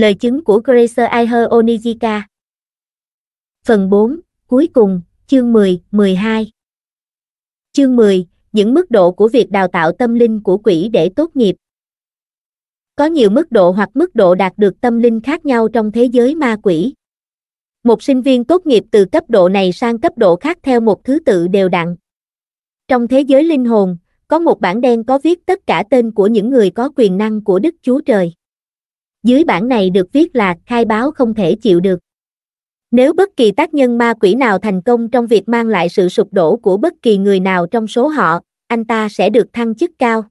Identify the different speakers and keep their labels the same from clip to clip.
Speaker 1: lời chứng của Grace Iher Onijika. Phần 4, cuối cùng, chương 10, 12. Chương 10, những mức độ của việc đào tạo tâm linh của quỷ để tốt nghiệp. Có nhiều mức độ hoặc mức độ đạt được tâm linh khác nhau trong thế giới ma quỷ. Một sinh viên tốt nghiệp từ cấp độ này sang cấp độ khác theo một thứ tự đều đặn. Trong thế giới linh hồn, có một bảng đen có viết tất cả tên của những người có quyền năng của Đức Chúa Trời dưới bản này được viết là khai báo không thể chịu được. Nếu bất kỳ tác nhân ma quỷ nào thành công trong việc mang lại sự sụp đổ của bất kỳ người nào trong số họ, anh ta sẽ được thăng chức cao.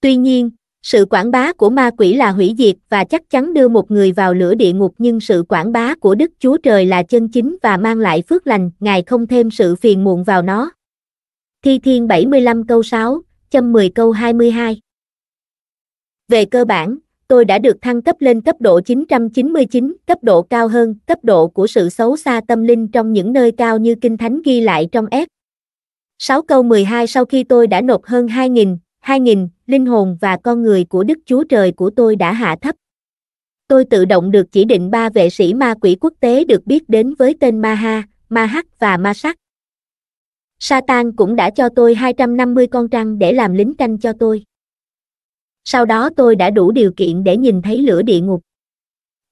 Speaker 1: Tuy nhiên, sự quảng bá của ma quỷ là hủy diệt và chắc chắn đưa một người vào lửa địa ngục nhưng sự quảng bá của Đức Chúa Trời là chân chính và mang lại phước lành, Ngài không thêm sự phiền muộn vào nó. Thi Thiên 75 câu 6, châm 10 câu 22 Về cơ bản, tôi đã được thăng cấp lên cấp độ 999, cấp độ cao hơn, cấp độ của sự xấu xa tâm linh trong những nơi cao như Kinh Thánh ghi lại trong S. 6 câu 12 sau khi tôi đã nộp hơn 2.000, 2.000, linh hồn và con người của Đức Chúa Trời của tôi đã hạ thấp. Tôi tự động được chỉ định ba vệ sĩ ma quỷ quốc tế được biết đến với tên Maha, Mahak và Masak. Satan cũng đã cho tôi 250 con trăng để làm lính canh cho tôi sau đó tôi đã đủ điều kiện để nhìn thấy lửa địa ngục.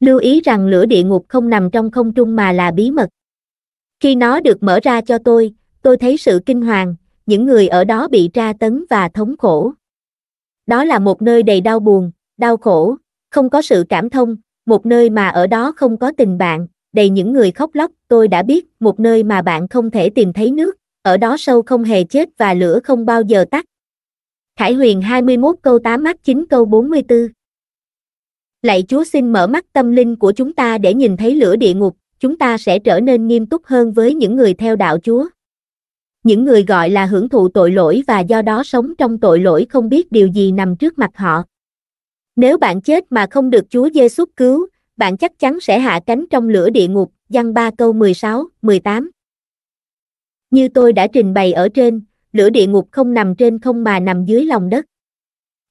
Speaker 1: Lưu ý rằng lửa địa ngục không nằm trong không trung mà là bí mật. Khi nó được mở ra cho tôi, tôi thấy sự kinh hoàng, những người ở đó bị tra tấn và thống khổ. Đó là một nơi đầy đau buồn, đau khổ, không có sự cảm thông, một nơi mà ở đó không có tình bạn, đầy những người khóc lóc, tôi đã biết, một nơi mà bạn không thể tìm thấy nước, ở đó sâu không hề chết và lửa không bao giờ tắt, Khải Huyền 21 câu 8 mắt 9 câu 44. Lạy Chúa xin mở mắt tâm linh của chúng ta để nhìn thấy lửa địa ngục, chúng ta sẽ trở nên nghiêm túc hơn với những người theo đạo Chúa. Những người gọi là hưởng thụ tội lỗi và do đó sống trong tội lỗi không biết điều gì nằm trước mặt họ. Nếu bạn chết mà không được Chúa Giêsu cứu, bạn chắc chắn sẽ hạ cánh trong lửa địa ngục, văn 3 câu 16, 18. Như tôi đã trình bày ở trên, lửa địa ngục không nằm trên không mà nằm dưới lòng đất.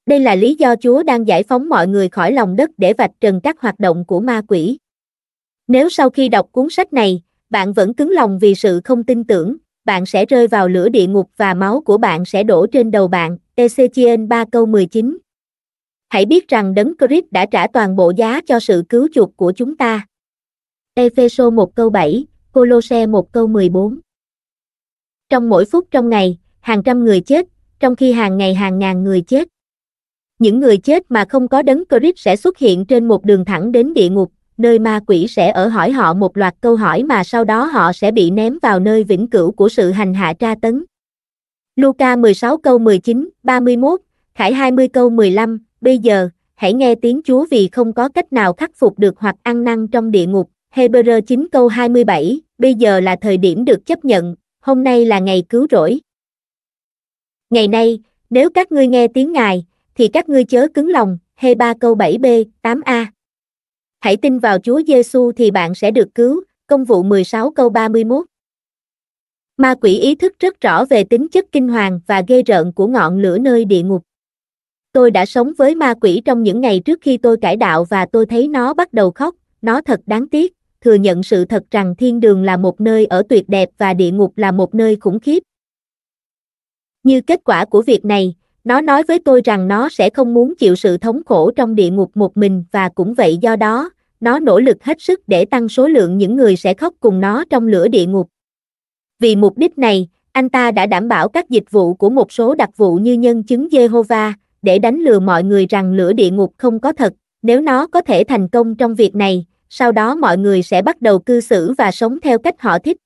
Speaker 1: Đây là lý do Chúa đang giải phóng mọi người khỏi lòng đất để vạch trần các hoạt động của ma quỷ. Nếu sau khi đọc cuốn sách này, bạn vẫn cứng lòng vì sự không tin tưởng, bạn sẽ rơi vào lửa địa ngục và máu của bạn sẽ đổ trên đầu bạn. Ezechiel 3 câu 19 Hãy biết rằng Đấng Christ đã trả toàn bộ giá cho sự cứu chuộc của chúng ta. Epheso 1 câu 7, Colosse 1 câu 14 Trong mỗi phút trong ngày, hàng trăm người chết, trong khi hàng ngày hàng ngàn người chết. Những người chết mà không có đấng Christ sẽ xuất hiện trên một đường thẳng đến địa ngục, nơi ma quỷ sẽ ở hỏi họ một loạt câu hỏi mà sau đó họ sẽ bị ném vào nơi vĩnh cửu của sự hành hạ tra tấn. Luca 16 câu 19, 31, Khải 20 câu 15, bây giờ, hãy nghe tiếng Chúa vì không có cách nào khắc phục được hoặc ăn năn trong địa ngục. Hebrew 9 câu 27, bây giờ là thời điểm được chấp nhận, hôm nay là ngày cứu rỗi. Ngày nay, nếu các ngươi nghe tiếng Ngài, thì các ngươi chớ cứng lòng, hê ba câu 7b, 8a. Hãy tin vào Chúa Giêsu thì bạn sẽ được cứu, công vụ 16 câu 31. Ma quỷ ý thức rất rõ về tính chất kinh hoàng và ghê rợn của ngọn lửa nơi địa ngục. Tôi đã sống với ma quỷ trong những ngày trước khi tôi cải đạo và tôi thấy nó bắt đầu khóc, nó thật đáng tiếc, thừa nhận sự thật rằng thiên đường là một nơi ở tuyệt đẹp và địa ngục là một nơi khủng khiếp, như kết quả của việc này, nó nói với tôi rằng nó sẽ không muốn chịu sự thống khổ trong địa ngục một mình và cũng vậy do đó, nó nỗ lực hết sức để tăng số lượng những người sẽ khóc cùng nó trong lửa địa ngục. Vì mục đích này, anh ta đã đảm bảo các dịch vụ của một số đặc vụ như nhân chứng Jehovah để đánh lừa mọi người rằng lửa địa ngục không có thật. Nếu nó có thể thành công trong việc này, sau đó mọi người sẽ bắt đầu cư xử và sống theo cách họ thích.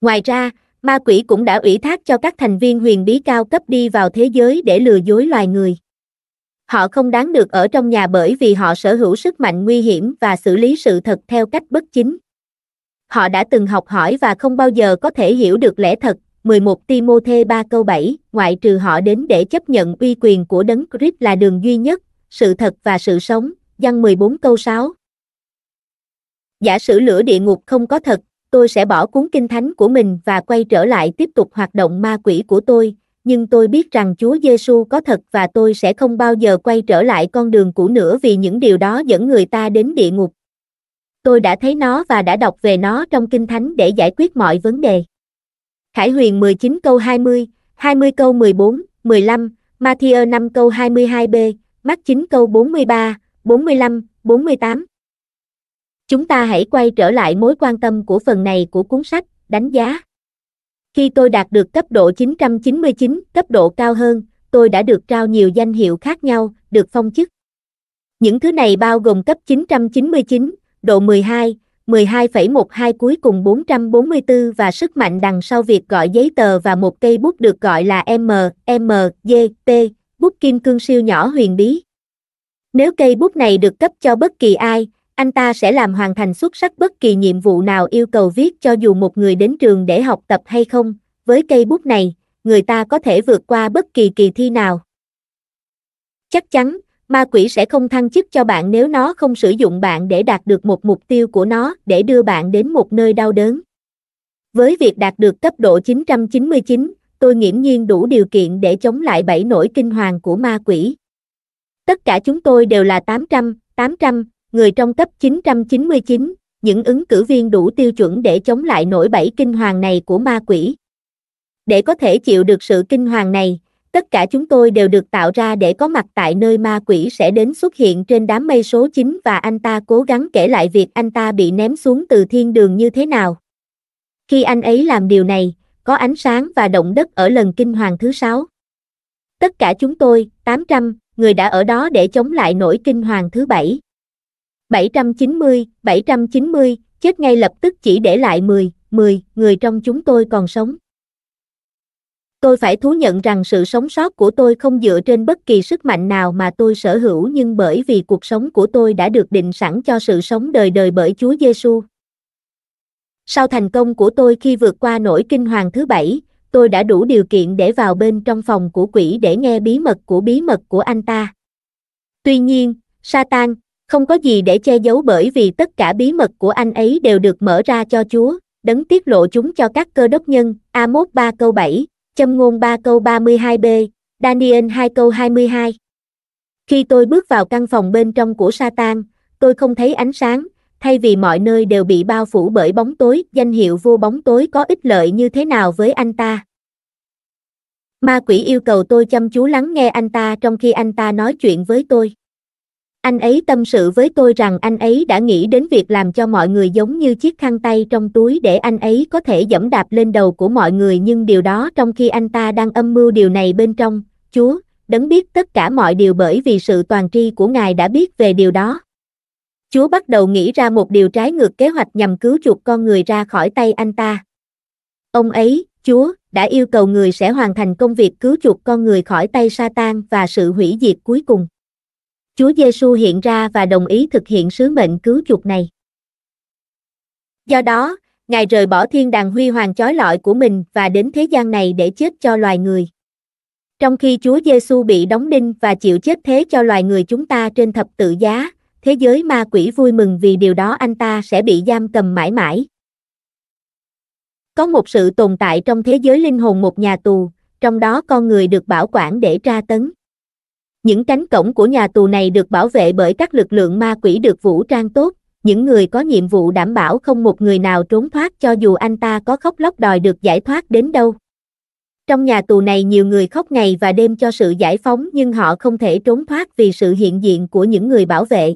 Speaker 1: Ngoài ra, ma quỷ cũng đã ủy thác cho các thành viên huyền bí cao cấp đi vào thế giới để lừa dối loài người. Họ không đáng được ở trong nhà bởi vì họ sở hữu sức mạnh nguy hiểm và xử lý sự thật theo cách bất chính. Họ đã từng học hỏi và không bao giờ có thể hiểu được lẽ thật. 11 Timothée 3 câu 7, ngoại trừ họ đến để chấp nhận uy quyền của đấng Christ là đường duy nhất, sự thật và sự sống, văn 14 câu 6. Giả sử lửa địa ngục không có thật, tôi sẽ bỏ cuốn kinh thánh của mình và quay trở lại tiếp tục hoạt động ma quỷ của tôi, nhưng tôi biết rằng Chúa Giêsu có thật và tôi sẽ không bao giờ quay trở lại con đường cũ nữa vì những điều đó dẫn người ta đến địa ngục. Tôi đã thấy nó và đã đọc về nó trong kinh thánh để giải quyết mọi vấn đề. Khải Huyền 19 câu 20, 20 câu 14, 15, Matthew 5 câu 22b, Mắc 9 câu 43, 45, 48. Chúng ta hãy quay trở lại mối quan tâm của phần này của cuốn sách, đánh giá. Khi tôi đạt được cấp độ 999, cấp độ cao hơn, tôi đã được trao nhiều danh hiệu khác nhau, được phong chức. Những thứ này bao gồm cấp 999, độ 12, 12,12 cuối cùng 444 và sức mạnh đằng sau việc gọi giấy tờ và một cây bút được gọi là M, M, D, T, bút kim cương siêu nhỏ huyền bí. Nếu cây bút này được cấp cho bất kỳ ai, anh ta sẽ làm hoàn thành xuất sắc bất kỳ nhiệm vụ nào yêu cầu viết cho dù một người đến trường để học tập hay không, với cây bút này, người ta có thể vượt qua bất kỳ kỳ thi nào. Chắc chắn, ma quỷ sẽ không thăng chức cho bạn nếu nó không sử dụng bạn để đạt được một mục tiêu của nó để đưa bạn đến một nơi đau đớn. Với việc đạt được cấp độ 999, tôi nghiễm nhiên đủ điều kiện để chống lại bảy nỗi kinh hoàng của ma quỷ. Tất cả chúng tôi đều là 800, 800, người trong cấp 999, những ứng cử viên đủ tiêu chuẩn để chống lại nổi bẫy kinh hoàng này của ma quỷ. Để có thể chịu được sự kinh hoàng này, tất cả chúng tôi đều được tạo ra để có mặt tại nơi ma quỷ sẽ đến xuất hiện trên đám mây số 9 và anh ta cố gắng kể lại việc anh ta bị ném xuống từ thiên đường như thế nào. Khi anh ấy làm điều này, có ánh sáng và động đất ở lần kinh hoàng thứ 6. Tất cả chúng tôi, 800, người đã ở đó để chống lại nỗi kinh hoàng thứ 7. 790, 790, chết ngay lập tức chỉ để lại 10, 10 người trong chúng tôi còn sống. Tôi phải thú nhận rằng sự sống sót của tôi không dựa trên bất kỳ sức mạnh nào mà tôi sở hữu nhưng bởi vì cuộc sống của tôi đã được định sẵn cho sự sống đời đời bởi Chúa Giêsu. Sau thành công của tôi khi vượt qua nỗi kinh hoàng thứ bảy, tôi đã đủ điều kiện để vào bên trong phòng của quỷ để nghe bí mật của bí mật của anh ta. Tuy nhiên, Satan, không có gì để che giấu bởi vì tất cả bí mật của anh ấy đều được mở ra cho Chúa, đấng tiết lộ chúng cho các cơ đốc nhân, A1 3 câu 7, châm ngôn 3 câu 32b, Daniel 2 câu 22. Khi tôi bước vào căn phòng bên trong của Satan, tôi không thấy ánh sáng, thay vì mọi nơi đều bị bao phủ bởi bóng tối, danh hiệu vô bóng tối có ích lợi như thế nào với anh ta? Ma quỷ yêu cầu tôi chăm chú lắng nghe anh ta trong khi anh ta nói chuyện với tôi. Anh ấy tâm sự với tôi rằng anh ấy đã nghĩ đến việc làm cho mọi người giống như chiếc khăn tay trong túi để anh ấy có thể dẫm đạp lên đầu của mọi người nhưng điều đó trong khi anh ta đang âm mưu điều này bên trong, Chúa, đấng biết tất cả mọi điều bởi vì sự toàn tri của Ngài đã biết về điều đó. Chúa bắt đầu nghĩ ra một điều trái ngược kế hoạch nhằm cứu chuộc con người ra khỏi tay anh ta. Ông ấy, Chúa, đã yêu cầu người sẽ hoàn thành công việc cứu chuộc con người khỏi tay Satan và sự hủy diệt cuối cùng. Chúa Giêsu hiện ra và đồng ý thực hiện sứ mệnh cứu chuộc này. Do đó, Ngài rời bỏ thiên đàng huy hoàng chói lọi của mình và đến thế gian này để chết cho loài người. Trong khi Chúa Giêsu bị đóng đinh và chịu chết thế cho loài người chúng ta trên thập tự giá, thế giới ma quỷ vui mừng vì điều đó anh ta sẽ bị giam cầm mãi mãi. Có một sự tồn tại trong thế giới linh hồn một nhà tù, trong đó con người được bảo quản để tra tấn. Những cánh cổng của nhà tù này được bảo vệ bởi các lực lượng ma quỷ được vũ trang tốt, những người có nhiệm vụ đảm bảo không một người nào trốn thoát cho dù anh ta có khóc lóc đòi được giải thoát đến đâu. Trong nhà tù này nhiều người khóc ngày và đêm cho sự giải phóng nhưng họ không thể trốn thoát vì sự hiện diện của những người bảo vệ.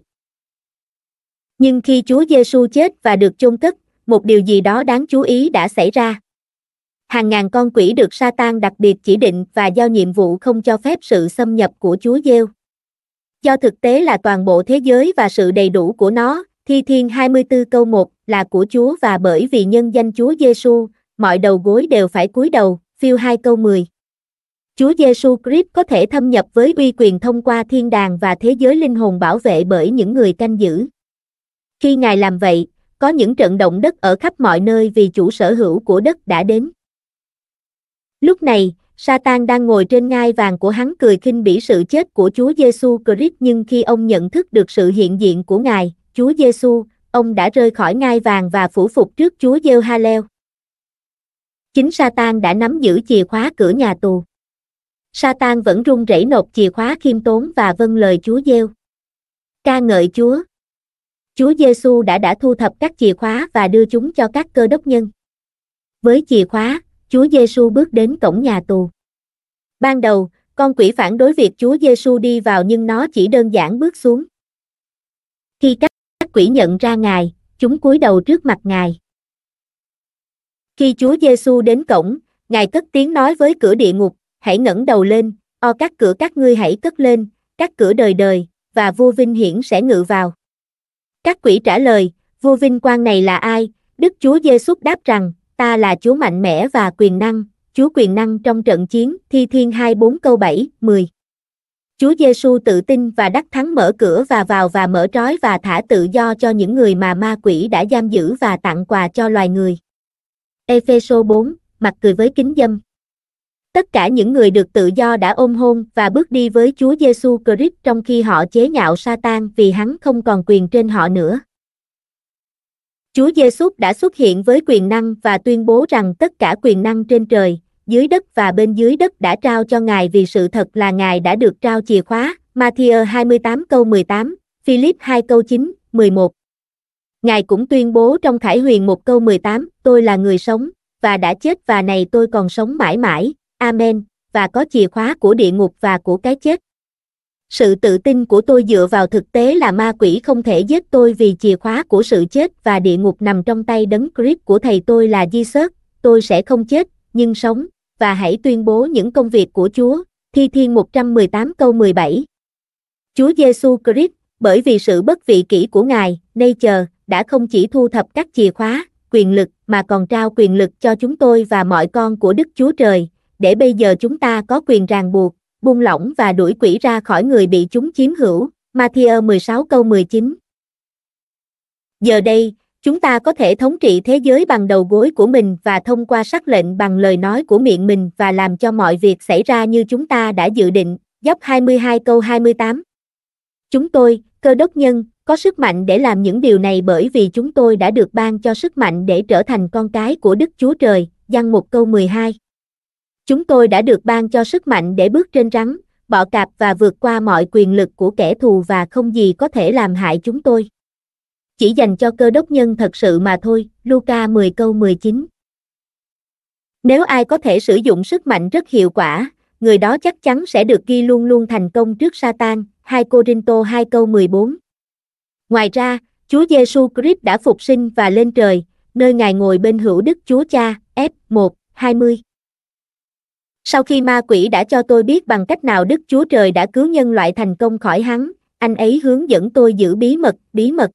Speaker 1: Nhưng khi Chúa Giêsu chết và được chôn cất, một điều gì đó đáng chú ý đã xảy ra hàng ngàn con quỷ được Satan đặc biệt chỉ định và giao nhiệm vụ không cho phép sự xâm nhập của Chúa Giêsu. Do thực tế là toàn bộ thế giới và sự đầy đủ của nó, Thi Thiên 24 câu 1 là của Chúa và bởi vì nhân danh Chúa Giêsu, mọi đầu gối đều phải cúi đầu, phiêu 2 câu 10. Chúa Giêsu Christ có thể thâm nhập với uy quyền thông qua thiên đàng và thế giới linh hồn bảo vệ bởi những người canh giữ. Khi Ngài làm vậy, có những trận động đất ở khắp mọi nơi vì chủ sở hữu của đất đã đến. Lúc này, Satan đang ngồi trên ngai vàng của hắn cười khinh bỉ sự chết của Chúa Giêsu Christ nhưng khi ông nhận thức được sự hiện diện của Ngài, Chúa Giêsu, ông đã rơi khỏi ngai vàng và phủ phục trước Chúa Giê-ha-leo. Chính Satan đã nắm giữ chìa khóa cửa nhà tù. Satan vẫn run rẩy nộp chìa khóa khiêm tốn và vâng lời Chúa Giêsu. Ca ngợi Chúa. Chúa Giêsu đã đã thu thập các chìa khóa và đưa chúng cho các cơ đốc nhân. Với chìa khóa, Chúa Giêsu bước đến cổng nhà tù. Ban đầu, con quỷ phản đối việc Chúa Giêsu đi vào nhưng nó chỉ đơn giản bước xuống. Khi các quỷ nhận ra Ngài, chúng cúi đầu trước mặt Ngài. Khi Chúa Giêsu đến cổng, Ngài cất tiếng nói với cửa địa ngục, hãy ngẩng đầu lên, o các cửa các ngươi hãy cất lên, các cửa đời đời, và vua vinh hiển sẽ ngự vào. Các quỷ trả lời, vua vinh quang này là ai? Đức Chúa Giêsu đáp rằng, ta là Chúa mạnh mẽ và quyền năng, Chúa quyền năng trong trận chiến, Thi Thiên 24 câu 7, 10. Chúa Giêsu tự tin và đắc thắng mở cửa và vào và mở trói và thả tự do cho những người mà ma quỷ đã giam giữ và tặng quà cho loài người. Epheso 4, mặt cười với kính dâm. Tất cả những người được tự do đã ôm hôn và bước đi với Chúa Giêsu Christ trong khi họ chế nhạo Satan vì hắn không còn quyền trên họ nữa. Chúa Giêsu đã xuất hiện với quyền năng và tuyên bố rằng tất cả quyền năng trên trời, dưới đất và bên dưới đất đã trao cho Ngài vì sự thật là Ngài đã được trao chìa khóa. Matthew 28 câu 18, Philip 2 câu 9, 11. Ngài cũng tuyên bố trong Khải Huyền 1 câu 18, tôi là người sống, và đã chết và này tôi còn sống mãi mãi, Amen, và có chìa khóa của địa ngục và của cái chết sự tự tin của tôi dựa vào thực tế là ma quỷ không thể giết tôi vì chìa khóa của sự chết và địa ngục nằm trong tay đấng Christ của thầy tôi là Jesus, tôi sẽ không chết, nhưng sống, và hãy tuyên bố những công việc của Chúa. Thi Thiên 118 câu 17 Chúa Giêsu Christ, bởi vì sự bất vị kỷ của Ngài, nay chờ, đã không chỉ thu thập các chìa khóa, quyền lực, mà còn trao quyền lực cho chúng tôi và mọi con của Đức Chúa Trời, để bây giờ chúng ta có quyền ràng buộc, buông lỏng và đuổi quỷ ra khỏi người bị chúng chiếm hữu. Matthew 16 câu 19 Giờ đây, chúng ta có thể thống trị thế giới bằng đầu gối của mình và thông qua sắc lệnh bằng lời nói của miệng mình và làm cho mọi việc xảy ra như chúng ta đã dự định. Dốc 22 câu 28 Chúng tôi, cơ đốc nhân, có sức mạnh để làm những điều này bởi vì chúng tôi đã được ban cho sức mạnh để trở thành con cái của Đức Chúa Trời. Giăng một câu 12 Chúng tôi đã được ban cho sức mạnh để bước trên rắn, bọ cạp và vượt qua mọi quyền lực của kẻ thù và không gì có thể làm hại chúng tôi. Chỉ dành cho cơ đốc nhân thật sự mà thôi, Luca 10 câu 19. Nếu ai có thể sử dụng sức mạnh rất hiệu quả, người đó chắc chắn sẽ được ghi luôn luôn thành công trước Satan, 2 Corinto 2 câu 14. Ngoài ra, Chúa Giêsu Christ đã phục sinh và lên trời, nơi Ngài ngồi bên hữu Đức Chúa Cha, F1, 20. Sau khi ma quỷ đã cho tôi biết bằng cách nào Đức Chúa Trời đã cứu nhân loại thành công khỏi hắn, anh ấy hướng dẫn tôi giữ bí mật, bí mật.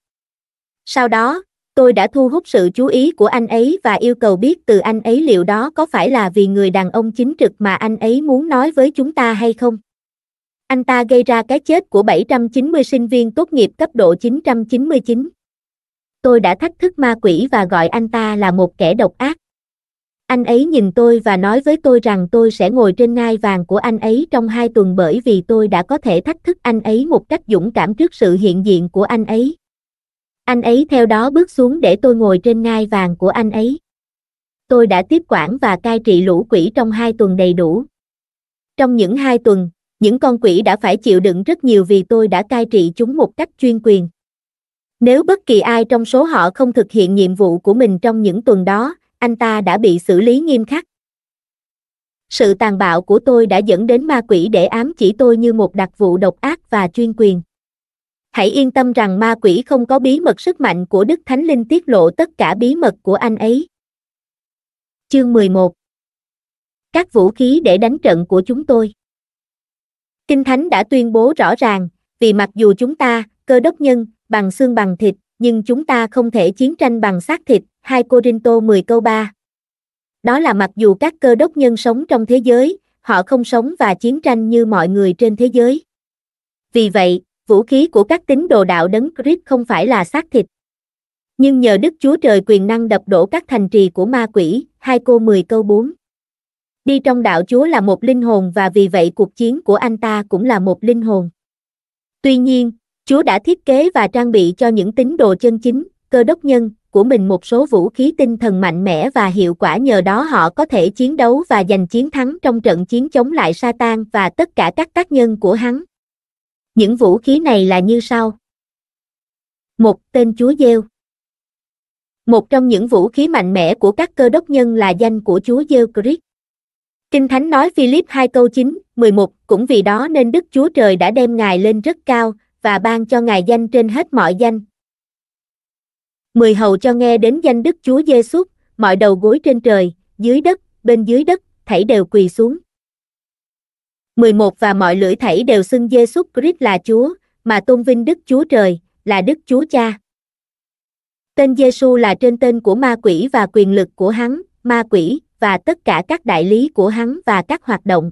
Speaker 1: Sau đó, tôi đã thu hút sự chú ý của anh ấy và yêu cầu biết từ anh ấy liệu đó có phải là vì người đàn ông chính trực mà anh ấy muốn nói với chúng ta hay không. Anh ta gây ra cái chết của 790 sinh viên tốt nghiệp cấp độ 999. Tôi đã thách thức ma quỷ và gọi anh ta là một kẻ độc ác. Anh ấy nhìn tôi và nói với tôi rằng tôi sẽ ngồi trên ngai vàng của anh ấy trong hai tuần bởi vì tôi đã có thể thách thức anh ấy một cách dũng cảm trước sự hiện diện của anh ấy. Anh ấy theo đó bước xuống để tôi ngồi trên ngai vàng của anh ấy. Tôi đã tiếp quản và cai trị lũ quỷ trong hai tuần đầy đủ. Trong những hai tuần, những con quỷ đã phải chịu đựng rất nhiều vì tôi đã cai trị chúng một cách chuyên quyền. Nếu bất kỳ ai trong số họ không thực hiện nhiệm vụ của mình trong những tuần đó, anh ta đã bị xử lý nghiêm khắc. Sự tàn bạo của tôi đã dẫn đến ma quỷ để ám chỉ tôi như một đặc vụ độc ác và chuyên quyền. Hãy yên tâm rằng ma quỷ không có bí mật sức mạnh của Đức Thánh Linh tiết lộ tất cả bí mật của anh ấy. Chương 11 Các vũ khí để đánh trận của chúng tôi Kinh Thánh đã tuyên bố rõ ràng, vì mặc dù chúng ta, cơ đốc nhân, bằng xương bằng thịt, nhưng chúng ta không thể chiến tranh bằng xác thịt, 2 Corinto 10 câu 3. Đó là mặc dù các cơ đốc nhân sống trong thế giới, họ không sống và chiến tranh như mọi người trên thế giới. Vì vậy, vũ khí của các tín đồ đạo đấng Christ không phải là xác thịt. Nhưng nhờ Đức Chúa Trời quyền năng đập đổ các thành trì của ma quỷ, 2 cô 10 câu 4. Đi trong đạo Chúa là một linh hồn và vì vậy cuộc chiến của anh ta cũng là một linh hồn. Tuy nhiên, Chúa đã thiết kế và trang bị cho những tín đồ chân chính, cơ đốc nhân, của mình một số vũ khí tinh thần mạnh mẽ và hiệu quả nhờ đó họ có thể chiến đấu và giành chiến thắng trong trận chiến chống lại Satan và tất cả các tác nhân của hắn. Những vũ khí này là như sau. Một tên Chúa Giêu. Một trong những vũ khí mạnh mẽ của các cơ đốc nhân là danh của Chúa Giêu Christ. Kinh Thánh nói Philip 2 câu 9, 11, cũng vì đó nên Đức Chúa Trời đã đem Ngài lên rất cao, và ban cho Ngài danh trên hết mọi danh, mười hầu cho nghe đến danh Đức Chúa Giêsu, mọi đầu gối trên trời, dưới đất, bên dưới đất, thảy đều quỳ xuống. 11 và mọi lưỡi thảy đều xưng Giêsu Christ là Chúa, mà tôn vinh Đức Chúa Trời, là Đức Chúa Cha. Tên Giêsu là trên tên của ma quỷ và quyền lực của hắn, ma quỷ và tất cả các đại lý của hắn và các hoạt động.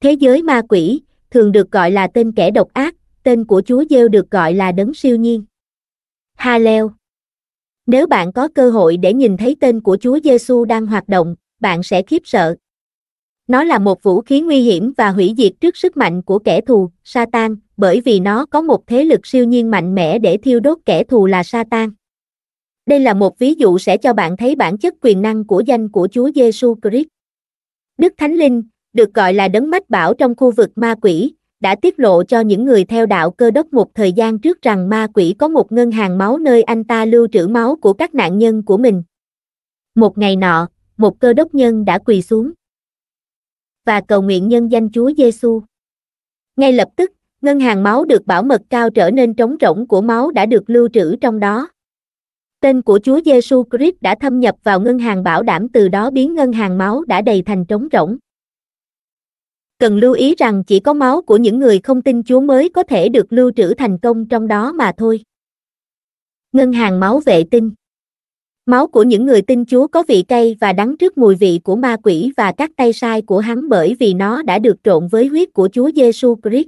Speaker 1: Thế giới ma quỷ thường được gọi là tên kẻ độc ác, tên của Chúa Giêsu được gọi là đấng siêu nhiên. Ha leo nếu bạn có cơ hội để nhìn thấy tên của Chúa Giêsu đang hoạt động, bạn sẽ khiếp sợ. Nó là một vũ khí nguy hiểm và hủy diệt trước sức mạnh của kẻ thù, Satan, bởi vì nó có một thế lực siêu nhiên mạnh mẽ để thiêu đốt kẻ thù là Satan. Đây là một ví dụ sẽ cho bạn thấy bản chất quyền năng của danh của Chúa Giêsu Christ. Đức Thánh Linh, được gọi là đấng mách bảo trong khu vực ma quỷ, đã tiết lộ cho những người theo đạo cơ đốc một thời gian trước rằng ma quỷ có một ngân hàng máu nơi anh ta lưu trữ máu của các nạn nhân của mình. Một ngày nọ, một cơ đốc nhân đã quỳ xuống và cầu nguyện nhân danh Chúa Giêsu. Ngay lập tức, ngân hàng máu được bảo mật cao trở nên trống rỗng của máu đã được lưu trữ trong đó. Tên của Chúa Giêsu Christ đã thâm nhập vào ngân hàng bảo đảm từ đó biến ngân hàng máu đã đầy thành trống rỗng cần lưu ý rằng chỉ có máu của những người không tin Chúa mới có thể được lưu trữ thành công trong đó mà thôi. Ngân hàng máu vệ tinh Máu của những người tin Chúa có vị cay và đắng trước mùi vị của ma quỷ và các tay sai của hắn bởi vì nó đã được trộn với huyết của Chúa Giêsu Christ.